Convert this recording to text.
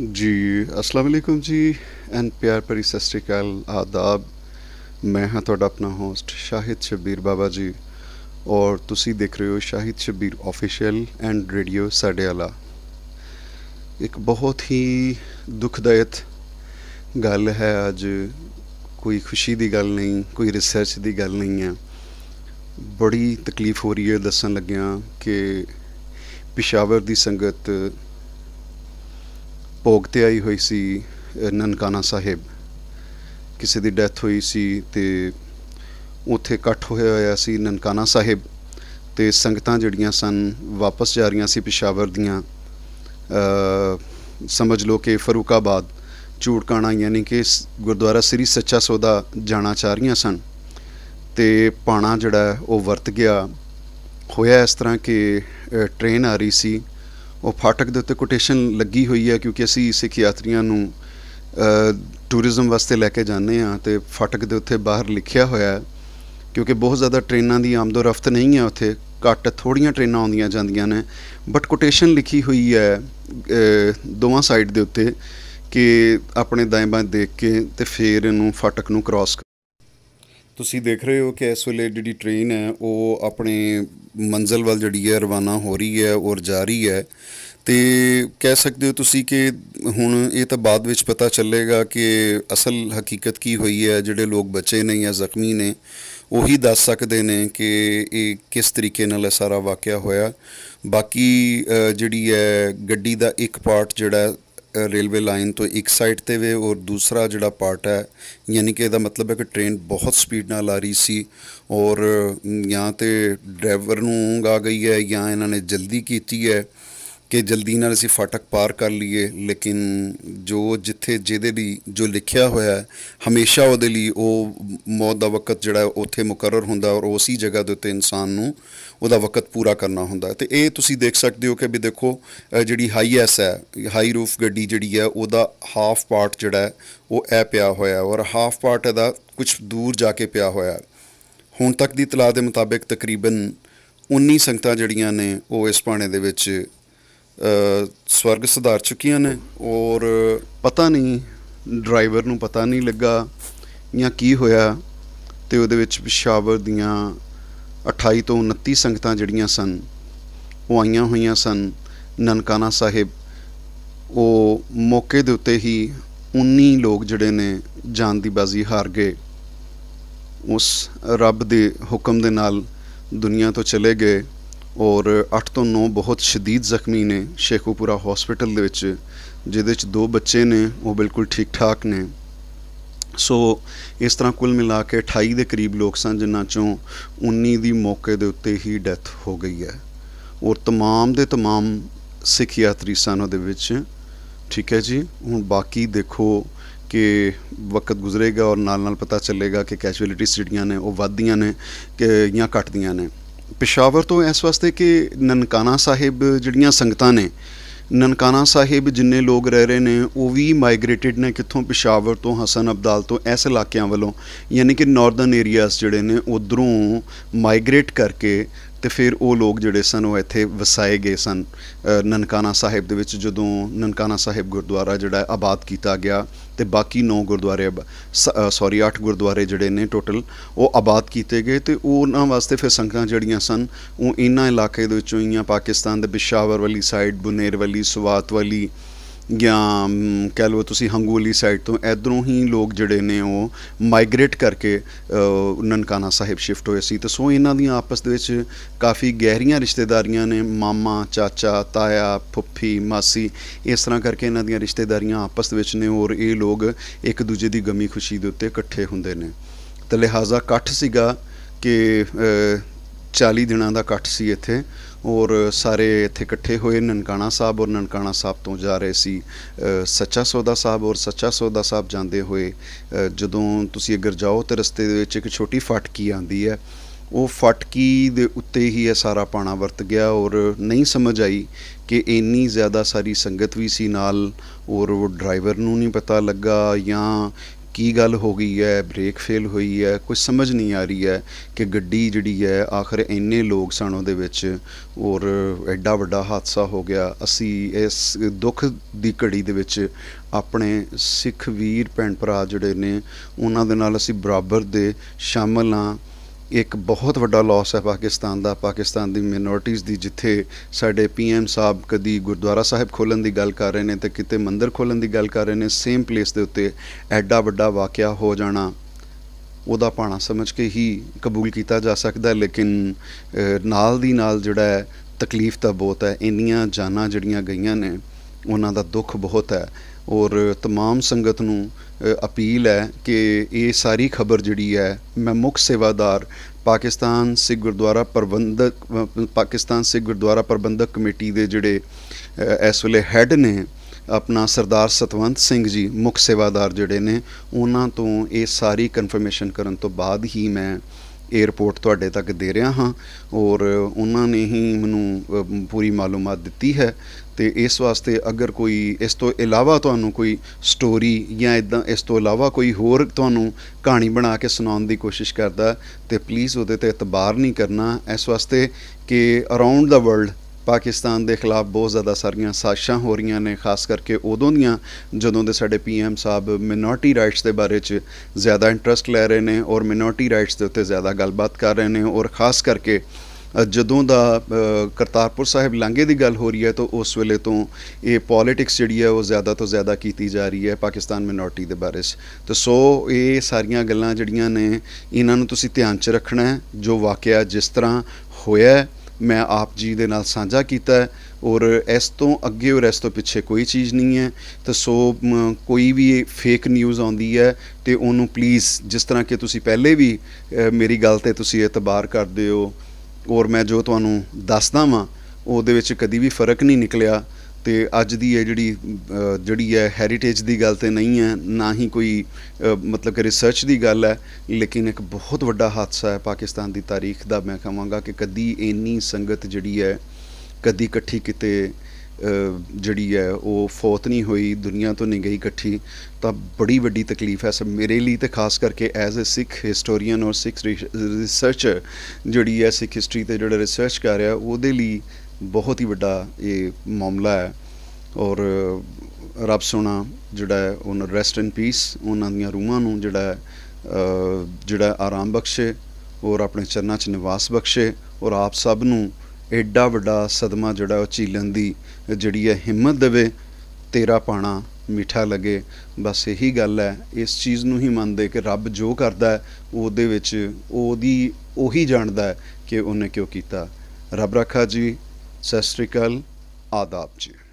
ਜੀ ਅਸਲਾਮ ਅਲੈਕੁਮ ਜੀ ਐਂਡ ਪਿਆਰ ਭਰੀ ਸਤਿ ਸ੍ਰੀ ਅਕਾਲ ਆਦਾਬ ਮੈਂ ਹਾਂ ਤੁਹਾਡਾ ਆਪਣਾ ਹੋਸਟ ਸ਼ਾਹਿਦ ਸ਼ਬੀਰ ਬਾਬਾ ਜੀ ਔਰ ਤੁਸੀਂ ਦੇਖ ਰਹੇ ਹੋ Shahid Shabir official and radio ਸਾਡੇ ਵਾਲਾ ਇੱਕ ਬਹੁਤ ਹੀ ਦੁਖਦਾਇਤ ਗੱਲ ਹੈ ਅੱਜ ਕੋਈ ਖੁਸ਼ੀ ਦੀ ਗੱਲ ਨਹੀਂ ਕੋਈ ਰਿਸਰਚ ਦੀ ਗੱਲ ਨਹੀਂ ਹੈ ਬੜੀ ਤਕਲੀਫ ਹੋ ਰਹੀ ਹੈ ਦੱਸਣ ਲੱਗਿਆਂ ਕਿ ਪਿਸ਼ਾਵਰ ਦੀ ਸੰਗਤ ਭੋਗ ਤੇ ਆਈ ਹੋਈ ਸੀ ਨਨਕਾਣਾ ਸਾਹਿਬ ਕਿਸੇ ਦੀ ਡੈਥ ਹੋਈ ਸੀ ਤੇ ਉੱਥੇ ਇਕੱਠ ਹੋਇਆ ਹੋਇਆ ਸੀ ਨਨਕਾਣਾ ਸਾਹਿਬ ਤੇ ਸੰਗਤਾਂ ਜਿਹੜੀਆਂ ਸਨ ਵਾਪਸ ਜਾ ਰਹੀਆਂ ਸੀ ਪਿਸ਼ਾਵਰ ਦੀਆਂ ਸਮਝ ਲਓ ਕਿ ਫਰੂਕਾਬਾਦ ਚੂੜਕਾਣਾ ਯਾਨੀ ਕਿ ਗੁਰਦੁਆਰਾ ਸ੍ਰੀ ਸੱਚਾ ਸੋਦਾ ਜਾਣਾ ਚਾਹ ਰਹੀਆਂ ਸਨ ਤੇ ਪਾਣਾ ਜਿਹੜਾ ਉਹ ਵਰਤ ਗਿਆ ਹੋਇਆ ਇਸ ਤਰ੍ਹਾਂ ਕਿ ਟ੍ਰੇਨ ਆ ਰਹੀ ਸੀ ਉਹ ਫਾਟਕ ਦੇ ਉੱਤੇ ਕੋਟੇਸ਼ਨ ਲੱਗੀ ਹੋਈ ਹੈ ਕਿਉਂਕਿ ਅਸੀਂ ਸਿੱਖ ਯਾਤਰੀਆਂ ਨੂੰ ਟੂਰਿਜ਼ਮ ਵਾਸਤੇ ਲੈ ਕੇ ਜਾਂਦੇ ਆ ਤੇ ਫਾਟਕ ਦੇ ਉੱਤੇ ਬਾਹਰ ਲਿਖਿਆ ਹੋਇਆ ਹੈ ਕਿਉਂਕਿ ਬਹੁਤ ਜ਼ਿਆਦਾ ਟ੍ਰੇਨਾਂ ਦੀ ਆਮਦੋ ਰਫਤ ਨਹੀਂ ਹੈ ਉੱਥੇ ਘੱਟ ਥੋੜੀਆਂ ਟ੍ਰੇਨਾਂ ਆਉਂਦੀਆਂ ਜਾਂਦੀਆਂ ਨੇ ਬਟ ਕੋਟੇਸ਼ਨ ਲਿਖੀ ਹੋਈ ਹੈ ਦੋਵਾਂ ਸਾਈਡ ਦੇ ਉੱਤੇ ਕਿ ਆਪਣੇ ਦਾਇਮਾਂ ਦੇਖ ਕੇ ਤੇ ਫੇਰ ਇਹਨੂੰ ਫਾਟਕ ਨੂੰ ਕ੍ਰਾਸ ਤੁਸੀਂ ਦੇਖ ਰਹੇ ਹੋ ਕਿ ਇਸ ਵੇਲੇ ਜਿਹੜੀ ਟ੍ਰੇਨ ਹੈ ਉਹ ਆਪਣੇ ਮੰਜ਼ਲ ਵੱਲ ਜਿਹੜੀ ਹੈ ਰਵਾਨਾ ਹੋ ਰਹੀ ਹੈ ਔਰ ਜਾ ਰਹੀ ਹੈ ਤੇ ਕਹਿ ਸਕਦੇ ਹੋ ਤੁਸੀਂ ਕਿ ਹੁਣ ਇਹ ਤਾਂ ਬਾਅਦ ਵਿੱਚ ਪਤਾ ਚੱਲੇਗਾ ਕਿ ਅਸਲ ਹਕੀਕਤ ਕੀ ਹੋਈ ਹੈ ਜਿਹੜੇ ਲੋਕ ਬਚੇ ਨੇ ਜਾਂ ਜ਼ਖਮੀ ਨੇ ਉਹੀ ਦੱਸ ਸਕਦੇ ਨੇ ਕਿ ਇਹ ਕਿਸ ਤਰੀਕੇ ਨਾਲ ਇਹ ਸਾਰਾ ਵਾਕਿਆ ਹੋਇਆ ਬਾਕੀ ਜਿਹੜੀ ਹੈ ਗੱਡੀ ਦਾ ਇੱਕ ਪਾਰਟ ਜਿਹੜਾ ਰੇਲਵੇ ਲਾਈਨ ਤੋਂ ਇੱਕ ਸਾਈਡ ਤੇ ਵੇ ਔਰ ਦੂਸਰਾ ਜਿਹੜਾ ਪਾਰਟ ਹੈ ਯਾਨੀ ਕਿ ਇਹਦਾ ਮਤਲਬ ਹੈ ਕਿ ਟ੍ਰੇਨ ਬਹੁਤ ਸਪੀਡ ਨਾਲ ਆ ਰਹੀ ਸੀ ਔਰ ਜਾਂ ਤੇ ਡਰਾਈਵਰ ਨੂੰ ਆ ਗਈ ਹੈ ਜਾਂ ਇਹਨਾਂ ਨੇ ਜਲਦੀ ਕੀਤੀ ਹੈ ਕਿ ਜਲਦੀ ਨਾਲ ਅਸੀਂ ਫਾਟਕ ਪਾਰ ਕਰ ਲਈਏ ਲੇਕਿਨ ਜੋ ਜਿੱਥੇ ਜਿਹਦੇ ਲਈ ਜੋ ਲਿਖਿਆ ਹੋਇਆ ਹਮੇਸ਼ਾ ਉਹਦੇ ਲਈ ਉਹ ਮੌਤ ਦਾ ਵਕਤ ਜਿਹੜਾ ਉੱਥੇ ਮੁਕਰਰ ਹੁੰਦਾ ਔਰ ਉਸੇ ਜਗ੍ਹਾ ਦੇ ਉੱਤੇ ਇਨਸਾਨ ਨੂੰ ਉਹਦਾ ਵਕਤ ਪੂਰਾ ਕਰਨਾ ਹੁੰਦਾ ਤੇ ਇਹ ਤੁਸੀਂ ਦੇਖ ਸਕਦੇ ਹੋ ਕਿ ਵੀ ਦੇਖੋ ਜਿਹੜੀ ਹਾਈ ਐਸ ਹੈ ਹਾਈ ਰੂਫ ਗੱਡੀ ਜਿਹੜੀ ਹੈ ਉਹਦਾ ਹਾਫ ਪਾਰਟ ਜਿਹੜਾ ਉਹ ਐ ਪਿਆ ਹੋਇਆ ਔਰ ਹਾਫ ਪਾਰਟ ਦਾ ਕੁਝ ਦੂਰ ਜਾ ਕੇ ਪਿਆ ਹੋਇਆ ਹੁਣ ਤੱਕ ਦੀ ਤਲਾਸ਼ ਦੇ ਮੁਤਾਬਕ ਤਕਰੀਬਨ 19 ਸੰਗਤਾਂ ਜਿਹੜੀਆਂ ਨੇ ਉਹ ਇਸ ਪਾਣੇ ਦੇ ਵਿੱਚ ਸਵਰਗ ਸੁਧਾਰ ਚੁੱਕੀਆਂ ਨੇ ਔਰ ਪਤਾ ਨਹੀਂ ਡਰਾਈਵਰ ਨੂੰ ਪਤਾ ਨਹੀਂ ਲੱਗਾ ਜਾਂ ਕੀ ਹੋਇਆ ਤੇ ਉਹਦੇ ਵਿੱਚ ਪਿਸ਼ਾਵਰ ਦੀਆਂ 28 ਤੋਂ 29 ਸੰਗਤਾਂ ਜਿਹੜੀਆਂ ਸਨ ਉਹ ਆਈਆਂ ਹੋਈਆਂ ਸਨ ਨਨਕਾਣਾ ਸਾਹਿਬ ਉਹ ਮੌਕੇ ਦੇ ਉੱਤੇ ਹੀ 19 ਲੋਕ ਜਿਹੜੇ ਨੇ ਜਾਨ ਦੀ ਬਾਜ਼ੀ ਹਾਰ ਗਏ ਉਸ ਰੱਬ ਦੇ ਹੁਕਮ ਦੇ ਨਾਲ ਦੁਨੀਆ ਤੋਂ ਚਲੇ ਗਏ ਔਰ 8 ਤੋਂ 9 ਬਹੁਤ شدید ਜ਼ਖਮੀ ਨੇ ਸ਼ੇਖੂਪੁਰਾ ਹਸਪੀਟਲ ਦੇ ਵਿੱਚ ਜਿਹਦੇ ਵਿੱਚ ਦੋ ਬੱਚੇ ਨੇ ਉਹ ਬਿਲਕੁਲ ਠੀਕ ਠਾਕ ਨੇ ਸੋ ਇਸ ਤਰ੍ਹਾਂ ਕੁੱਲ ਮਿਲਾ ਕੇ 28 ਦੇ ਕਰੀਬ ਲੋਕ ਸਨ ਜਿਨ੍ਹਾਂ ਚੋਂ 19 ਦੀ ਮੌਕੇ ਦੇ ਉੱਤੇ ਹੀ ਡੈਥ ਹੋ ਗਈ ਹੈ ਔਰ तमाम ਦੇ तमाम ਸਿੱਖ ਯਾਤਰੀ ਸਨ ਉਹਦੇ ਵਿੱਚ ਠੀਕ ਹੈ ਜੀ ਹੁਣ ਬਾਕੀ ਦੇਖੋ ਕਿ ਵਕਤ ਗੁਜ਼ਰੇਗਾ ਔਰ ਨਾਲ ਨਾਲ ਪਤਾ ਚੱਲੇਗਾ ਕਿ ਕੈਜੂਅਲਿਟੀਜ਼ ਸਿਟੀਆਂ ਨੇ ਉਹ ਵੱਧਦੀਆਂ ਨੇ ਕਿ ਜਾਂ ਘਟਦੀਆਂ ਨੇ ਪਿਸ਼ਾਵਰ ਤੋਂ ਇਸ ਵਾਸਤੇ ਕਿ ਨਨਕਾਣਾ ਸਾਹਿਬ ਜਿਹੜੀਆਂ ਸੰਗਤਾਂ ਨੇ ਨਨਕਾਣਾ ਸਾਹਿਬ ਜਿੰਨੇ ਲੋਕ ਰਹਿ ਰਹੇ ਨੇ ਉਹ ਵੀ ਮਾਈਗ੍ਰੇਟਿਡ ਨੇ ਕਿੱਥੋਂ ਪਿਸ਼ਾਵਰ ਤੋਂ ਹਸਨ ਅਬਦਾਲ ਤੋਂ ਇਸ ਇਲਾਕਿਆਂ ਵੱਲੋਂ ਯਾਨੀ ਕਿ ਨਾਰਦਰਨ ਏਰੀਆਸ ਜਿਹੜੇ ਨੇ ਉਧਰੋਂ ਮਾਈਗ੍ਰੇਟ ਕਰਕੇ ਤੇ ਫਿਰ ਉਹ ਲੋਕ ਜਿਹੜੇ ਸਨ ਉਹ ਇੱਥੇ ਵਸਾਏ ਗਏ ਸਨ ਨਨਕਾਣਾ ਸਾਹਿਬ ਦੇ ਵਿੱਚ ਜਦੋਂ ਨਨਕਾਣਾ ਸਾਹਿਬ ਗੁਰਦੁਆਰਾ ਜਿਹੜਾ ਆਬਾਦ ਕੀਤਾ ਗਿਆ ਤੇ ਬਾਕੀ 9 ਗੁਰਦੁਆਰੇ ਸੌਰੀ 8 ਗੁਰਦੁਆਰੇ ਜਿਹੜੇ ਨੇ ਟੋਟਲ ਉਹ ਆਬਾਦ ਕੀਤੇ ਗਏ ਤੇ ਉਹਨਾਂ ਵਾਸਤੇ ਫਿਰ ਸੰਗਤਾਂ ਜਿਹੜੀਆਂ ਸਨ ਉਹ ਇਨ੍ਹਾਂ ਇਲਾਕੇ ਦੇ ਵਿੱਚੋਂ ਹੀ ਆ ਪਾਕਿਸਤਾਨ ਦੇ ਬਿਸ਼ਾਵਰ ਵਾਲੀ ਸਾਈਡ ਬੁਨੇਰ ਵਾਲੀ ਸਵਾਤ ਵਾਲੀ ਜਾਂ ਕਹਿ ਲਓ ਤੁਸੀਂ ਹੰਗੂਲੀ ਸਾਈਡ ਤੋਂ ਇਧਰੋਂ ਹੀ ਲੋਕ ਜਿਹੜੇ ਨੇ ਉਹ ਮਾਈਗ੍ਰੇਟ ਕਰਕੇ ਨਨਕਾਣਾ ਸਾਹਿਬ ਸ਼ਿਫਟ ਹੋਏ ਸੀ ਤੇ ਸੋ ਇਹਨਾਂ ਦੀਆਂ ਆਪਸ ਦੇ ਵਿੱਚ ਕਾਫੀ ਗਹਿਰੀਆਂ ਰਿਸ਼ਤੇਦਾਰੀਆਂ ਨੇ ਮਾਮਾ ਚਾਚਾ ਤਾਇਆ ਫੁੱਫੀ ਮਾਸੀ ਇਸ ਤਰ੍ਹਾਂ ਕਰਕੇ ਇਹਨਾਂ ਦੀਆਂ ਰਿਸ਼ਤੇਦਾਰੀਆਂ ਆਪਸ ਦੇ ਵਿੱਚ ਨੇ ਔਰ ਇਹ ਲੋਕ ਇੱਕ ਦੂਜੇ ਦੀ ਗਮੀ ਖੁਸ਼ੀ ਦੇ ਉੱਤੇ ਇਕੱਠੇ ਹੁੰਦੇ ਨੇ ਤੇ ਲਿਹਾਜ਼ਾ ਇਕੱਠ ਸੀਗਾ ਕਿ 40 ਦਿਨਾਂ ਦਾ ਇਕੱਠ ਸੀ ਇੱਥੇ ਔਰ ਸਾਰੇ ਇੱਥੇ ਇਕੱਠੇ ਹੋਏ ਨਨਕਾਣਾ ਸਾਹਿਬ ਔਰ ਨਨਕਾਣਾ ਸਾਹਿਬ ਤੋਂ ਜਾ ਰਹੇ ਸੀ ਸੱਚਾ ਸੌਦਾ ਸਾਹਿਬ ਔਰ ਸੱਚਾ ਸੌਦਾ ਸਾਹਿਬ ਜਾਂਦੇ ਹੋਏ ਜਦੋਂ ਤੁਸੀਂ ਅਗਰ ਜਾਓ ਤੇ ਰਸਤੇ ਦੇ ਵਿੱਚ ਇੱਕ ਛੋਟੀ ਫਟਕੀ ਆਂਦੀ ਹੈ ਉਹ ਫਟਕੀ ਦੇ ਉੱਤੇ ਹੀ ਇਹ ਸਾਰਾ ਪਾਣਾ ਵਰਤ ਗਿਆ ਔਰ ਨਹੀਂ ਸਮਝ ਆਈ ਕਿ ਇੰਨੀ ਜ਼ਿਆਦਾ ਸਾਰੀ ਸੰਗਤ ਵੀ ਸੀ ਨਾਲ ਔਰ ਉਹ ਡਰਾਈਵਰ ਨੂੰ ਨਹੀਂ ਪਤਾ ਲੱਗਾ ਜਾਂ ਕੀ ਗੱਲ ਹੋ ਗਈ ਹੈ ਬ੍ਰੇਕ ਫੇਲ ਹੋਈ ਹੈ ਕੁਝ ਸਮਝ ਨਹੀਂ ਆ ਰਹੀ ਹੈ ਕਿ ਗੱਡੀ ਜਿਹੜੀ ਹੈ ਆਖਰ ਇੰਨੇ ਲੋਕ ਸਨ ਉਹਦੇ ਵਿੱਚ ਔਰ ਐਡਾ ਵੱਡਾ ਹਾਦਸਾ ਹੋ ਗਿਆ ਅਸੀਂ ਇਸ ਦੁੱਖ ਦੀ ਘੜੀ ਦੇ ਵਿੱਚ ਆਪਣੇ ਸਿੱਖ ਵੀਰ ਭੈਣ ਭਰਾ ਜਿਹੜੇ ਨੇ ਉਹਨਾਂ ਦੇ ਨਾਲ ਅਸੀਂ ਬਰਾਬਰ ਦੇ ਸ਼ਾਮਲ ਆ ਇੱਕ ਬਹੁਤ ਵੱਡਾ ਲਾਸ ਹੈ ਪਾਕਿਸਤਾਨ ਦਾ ਪਾਕਿਸਤਾਨ ਦੀ ਮਿਨੋਰਟੀਜ਼ ਦੀ ਜਿੱਥੇ ਸਾਡੇ ਪੀਐਮ ਸਾਹਿਬ ਕਦੀ ਗੁਰਦੁਆਰਾ ਸਾਹਿਬ ਖੋਲਣ ਦੀ ਗੱਲ ਕਰ ਰਹੇ ਨੇ ਤੇ ਕਿਤੇ ਮੰਦਿਰ ਖੋਲਣ ਦੀ ਗੱਲ ਕਰ ਰਹੇ ਨੇ ਸੇਮ ਪਲੇਸ ਦੇ ਉੱਤੇ ਐਡਾ ਵੱਡਾ ਵਾਕਿਆ ਹੋ ਜਾਣਾ ਉਹਦਾ ਪਾਣਾ ਸਮਝ ਕੇ ਹੀ ਕਬੂਲ ਕੀਤਾ ਜਾ ਸਕਦਾ ਲੇਕਿਨ ਨਾਲ ਦੀ ਨਾਲ ਜਿਹੜਾ ਤਕਲੀਫ ਤਾਂ ਬਹੁਤ ਹੈ ਇੰਨੀਆਂ ਜਾਨਾਂ ਜਿਹੜੀਆਂ ਗਈਆਂ ਨੇ ਉਹਨਾਂ ਦਾ ਦੁੱਖ ਬਹੁਤ ਹੈ ਔਰ तमाम ਸੰਗਤ ਨੂੰ ਅਪੀਲ ਹੈ ਕਿ ਇਹ ਸਾਰੀ ਖਬਰ ਜਿਹੜੀ ਹੈ ਮੈਂ ਮੁੱਖ ਸੇਵਾਦਾਰ ਪਾਕਿਸਤਾਨ ਸਿੱਖ ਗੁਰਦੁਆਰਾ ਪ੍ਰਬੰਧਕ ਪਾਕਿਸਤਾਨ ਸਿੱਖ ਗੁਰਦੁਆਰਾ ਪ੍ਰਬੰਧਕ ਕਮੇਟੀ ਦੇ ਜਿਹੜੇ ਇਸ ਵੇਲੇ ਹੈੱਡ ਨੇ ਆਪਣਾ ਸਰਦਾਰ ਸਤਵੰਤ ਸਿੰਘ ਜੀ ਮੁੱਖ ਸੇਵਾਦਾਰ ਜਿਹੜੇ ਨੇ ਉਹਨਾਂ ਤੋਂ ਇਹ ਸਾਰੀ ਕਨਫਰਮੇਸ਼ਨ ਕਰਨ ਤੋਂ ਬਾਅਦ ਹੀ ਮੈਂ ਇਹ ਰਿਪੋਰਟ ਤੁਹਾਡੇ ਤੱਕ ਦੇ ਰਿਹਾ ਹਾਂ ਔਰ ਉਹਨਾਂ ਨੇ ਹੀ ਮੈਨੂੰ ਪੂਰੀ ਮਾਲੂਮਾਤ ਦਿੱਤੀ ਹੈ ਤੇ ਇਸ ਵਾਸਤੇ ਅਗਰ ਕੋਈ ਇਸ ਤੋਂ ਇਲਾਵਾ ਤੁਹਾਨੂੰ ਕੋਈ ਸਟੋਰੀ ਜਾਂ ਇਦਾਂ ਇਸ ਤੋਂ ਇਲਾਵਾ ਕੋਈ ਹੋਰ ਤੁਹਾਨੂੰ ਕਹਾਣੀ ਬਣਾ ਕੇ ਸੁਣਾਉਣ ਦੀ ਕੋਸ਼ਿਸ਼ ਕਰਦਾ ਤੇ ਪਲੀਜ਼ ਉਹਦੇ ਤੇ ਇਤਬਾਰ ਨਹੀਂ ਕਰਨਾ ਇਸ ਵਾਸਤੇ ਕਿ ਅਰਾਊਂਡ ਦਾ ਵਰਲਡ ਪਾਕਿਸਤਾਨ ਦੇ ਖਿਲਾਫ ਬਹੁਤ ਜ਼ਿਆਦਾ ਸਾਰੀਆਂ ਸਾਜ਼ਿਸ਼ਾਂ ਹੋ ਰਹੀਆਂ ਨੇ ਖਾਸ ਕਰਕੇ ਉਦੋਂ ਦੀਆਂ ਜਦੋਂ ਦੇ ਸਾਡੇ ਪੀਐਮ ਸਾਹਿਬ ਮਿਨੋਰਟੀ ਰਾਈਟਸ ਦੇ ਬਾਰੇ 'ਚ ਜ਼ਿਆਦਾ ਇੰਟਰਸਟ ਲੈ ਰਹੇ ਨੇ ਔਰ ਮਿਨੋਰਟੀ ਰਾਈਟਸ ਦੇ ਉੱਤੇ ਜ਼ਿਆਦਾ ਗੱਲਬਾਤ ਕਰ ਰਹੇ ਨੇ ਔਰ ਖਾਸ ਕਰਕੇ ਜਦੋਂ ਦਾ ਕਰਤਾਰਪੁਰ ਸਾਹਿਬ ਲਾਂਘੇ ਦੀ ਗੱਲ ਹੋ ਰਹੀ ਹੈ ਤਾਂ ਉਸ ਵੇਲੇ ਤੋਂ ਇਹ ਪੋਲਿਟਿਕਸ ਜਿਹੜੀ ਹੈ ਉਹ ਜ਼ਿਆਦਾ ਤੋਂ ਜ਼ਿਆਦਾ ਕੀਤੀ ਜਾ ਰਹੀ ਹੈ ਪਾਕਿਸਤਾਨ ਮਿਨੋਰਟੀ ਦੇ ਬਾਰੇ ਤੇ ਸੋ ਇਹ ਸਾਰੀਆਂ ਗੱਲਾਂ ਜਿਹੜੀਆਂ ਨੇ ਇਹਨਾਂ ਨੂੰ ਤੁਸੀਂ ਧਿਆਨ 'ਚ ਰੱਖਣਾ ਹੈ ਜੋ ਵਾਕਿਆ ਜਿਸ ਤਰ੍ਹਾਂ ਹੋਇਆ ਮੈਂ ਆਪ ਜੀ ਦੇ ਨਾਲ ਸਾਂਝਾ ਕੀਤਾ ਔਰ ਇਸ ਤੋਂ ਅੱਗੇ ਔਰ ਇਸ ਤੋਂ ਪਿੱਛੇ ਕੋਈ ਚੀਜ਼ ਨਹੀਂ ਹੈ ਤਾਂ ਸੋ ਕੋਈ ਵੀ ਫੇਕ ਨਿਊਜ਼ ਆਉਂਦੀ ਹੈ ਤੇ ਉਹਨੂੰ ਪਲੀਜ਼ ਜਿਸ ਤਰ੍ਹਾਂ ਕਿ ਤੁਸੀਂ ਪਹਿਲੇ ਵੀ ਮੇਰੀ ਗੱਲ ਤੇ ਤੁਸੀਂ ਇਤਬਾਰ ਕਰਦੇ ਹੋ ਔਰ ਮੈਂ ਜੋ ਤੁਹਾਨੂੰ ਦੱਸਦਾ ਵਾਂ ਉਹਦੇ ਵਿੱਚ ਕਦੀ ਵੀ ਫਰਕ ਨਹੀਂ ਨਿਕਲਿਆ ਤੇ ਅੱਜ ਦੀ ਇਹ ਜਿਹੜੀ ਜਿਹੜੀ ਹੈ ਹੈਰੀਟੇਜ ਦੀ ਗੱਲ ਤੇ ਨਹੀਂ ਹੈ ਨਾ ਹੀ ਕੋਈ ਮਤਲਬ ਕਿ ਰਿਸਰਚ ਦੀ ਗੱਲ ਹੈ ਲੇਕਿਨ ਇੱਕ ਬਹੁਤ ਵੱਡਾ ਹਾਦਸਾ ਹੈ ਪਾਕਿਸਤਾਨ ਦੀ ਤਾਰੀਖ ਦਾ ਮੈਂ ਕਹਾਂਗਾ ਕਿ ਕਦੀ ਇੰਨੀ ਸੰਗਤ ਜਿਹੜੀ ਹੈ ਕਦੀ ਇਕੱਠੀ ਕਿਤੇ ਜਿਹੜੀ ਹੈ ਉਹ ਫੌਤ ਨਹੀਂ ਹੋਈ ਦੁਨੀਆ ਤੋਂ ਨਹੀਂ ਗਈ ਇਕੱਠੀ ਤਾਂ ਬੜੀ ਵੱਡੀ ਤਕਲੀਫ ਹੈ ਸਭ ਮੇਰੇ ਲਈ ਤੇ ਖਾਸ ਕਰਕੇ ਐਜ਼ ਅ ਸਿੱਖ ਹਿਸਟੋਰੀਅਨ ਔਰ ਸਿੱਖ ਰਿਸਰਚਰ ਜਿਹੜੀ ਹੈ ਸਿੱਖ ਹਿਸਟਰੀ ਤੇ ਜਿਹੜਾ ਰਿਸਰਚ ਕਰ ਰਿਹਾ ਉਹਦੇ ਲਈ ਬਹੁਤ ਹੀ ਵੱਡਾ ਇਹ ਮਾਮਲਾ ਹੈ ਔਰ ਰੱਬ ਸੋਣਾ ਜਿਹੜਾ ਉਹਨਾਂ ਰੈਸਟ ਇਨ ਪੀਸ ਉਹਨਾਂ ਦੀਆਂ ਰੂਹਾਂ ਨੂੰ ਜਿਹੜਾ ਜਿਹੜਾ ਆਰਾਮ ਬਖਸ਼ੇ ਔਰ ਆਪਣੇ ਚਰਨਾਂ 'ਚ ਨਿਵਾਸ ਬਖਸ਼ੇ ਔਰ ਆਪ ਸਭ ਨੂੰ ਐਡਾ ਵੱਡਾ ਸਦਮਾ ਜਿਹੜਾ ਉਹ ਚੀਲਣ ਦੀ ਜਿਹੜੀ ਹੈ ਹਿੰਮਤ ਦੇਵੇ ਤੇਰਾ ਪਾਣਾ ਮਿੱਠਾ ਲਗੇ ਬਸ ਇਹੀ ਗੱਲ ਹੈ ਇਸ ਚੀਜ਼ ਨੂੰ ਹੀ ਮੰਨਦੇ ਕਿ ਰੱਬ ਜੋ ਕਰਦਾ ਹੈ ਉਹਦੇ ਵਿੱਚ ਉਹਦੀ ਉਹੀ ਜਾਣਦਾ ਹੈ ਕਿ ਉਹਨੇ ਕਿਉਂ ਕੀਤਾ ਰੱਬ ਰੱਖਾ ਜੀ ਸਤਿ ਸ੍ਰੀ ਅਕਾਲ ਆਦਾਬ ਜੀ